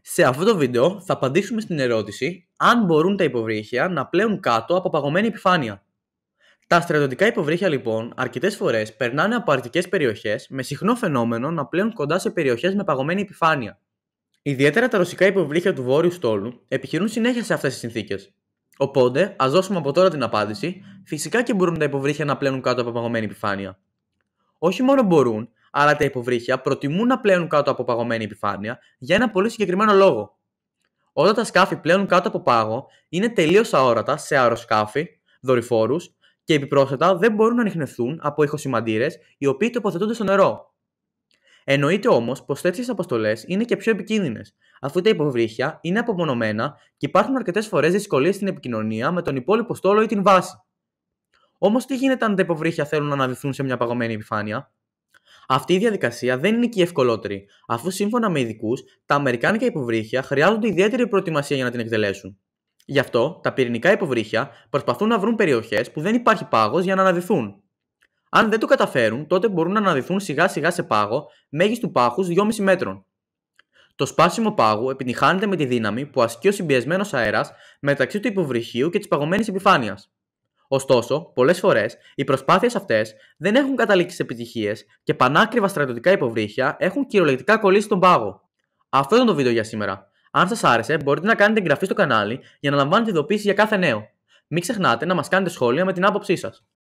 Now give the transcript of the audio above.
Σε αυτό το βίντεο θα απαντήσουμε στην ερώτηση αν μπορούν τα υποβρύχια να πλέουν κάτω από παγωμένη επιφάνεια. Τα στρατιωτικά υποβρύχια λοιπόν αρκετές φορές περνάνε από αρκτικέ περιοχές με συχνό φαινόμενο να πλέουν κοντά σε περιοχές με παγωμένη επιφάνεια. Ιδιαίτερα τα ρωσικά υποβρύχια του Βόρειου Στόλου επιχειρούν συνέχεια σε αυτές τις συνθήκες. Οπότε, ας δώσουμε από τώρα την απάντηση, φυσικά και μπορούν τα υποβρύχια να πλένουν κάτω από παγωμένη επιφάνεια. Όχι μόνο μπορούν, αλλά τα υποβρύχια προτιμούν να πλέουν κάτω από παγωμένη επιφάνεια για ένα πολύ συγκεκριμένο λόγο. Όταν τα σκάφη πλέουν κάτω από πάγο, είναι τελείως αόρατα σε αεροσκάφη, δορυφόρους και επιπρόσθετα δεν μπορούν να ανοιχνευθούν από ηχοσημαντήρες οι οποίοι τοποθετούνται στο νερό. Εννοείται όμως πως τέτοιες αποστολές είναι και πιο επικίνδυνες, αφού τα υποβρύχια είναι απομονωμένα και υπάρχουν αρκετές φορές δυσκολίες στην επικοινωνία με τον υπόλοιπο στόλο ή την βάση. Όμως τι γίνεται αν τα υποβρύχια θέλουν να αναδυθούν σε μια παγωμένη επιφάνεια. Αυτή η διαδικασία δεν είναι και η ευκολότερη, αφού σύμφωνα με ειδικούς, τα αμερικάνικα υποβρύχια χρειάζονται ιδιαίτερη προετοιμασία για να την εκτελέσουν. Γι' αυτό, τα πυρηνικά υποβρύχια προσπαθούν να βρουν περιοχές που δεν υπάρχει πάγος για να αναδυθούν. Αν δεν το καταφέρουν, τότε μπορούν να αναδυθούν σιγά σιγά σε πάγο μέγιστου πάχους 2,5 μέτρων. Το σπάσιμο πάγου επιτυχάνεται με τη δύναμη που ασκεί ο συμπιεσμένος αέρας μεταξύ του υποβρυχίου και της παγωμένης επιφάνειας. Ωστόσο, πολλές φορές οι προσπάθειες αυτές δεν έχουν καταλήξει σε επιτυχίες και πανάκριβα στρατιωτικά υποβρύχια έχουν κυριολεκτικά κολλήσει τον πάγο. Αυτό ήταν το βίντεο για σήμερα. Αν σας άρεσε, μπορείτε να κάνετε εγγραφή στο κανάλι για να λαμβάνετε ειδοποίηση για κάθε νέο. Μην ξεχνάτε να μας κάνετε σχόλια με την άποψή σας.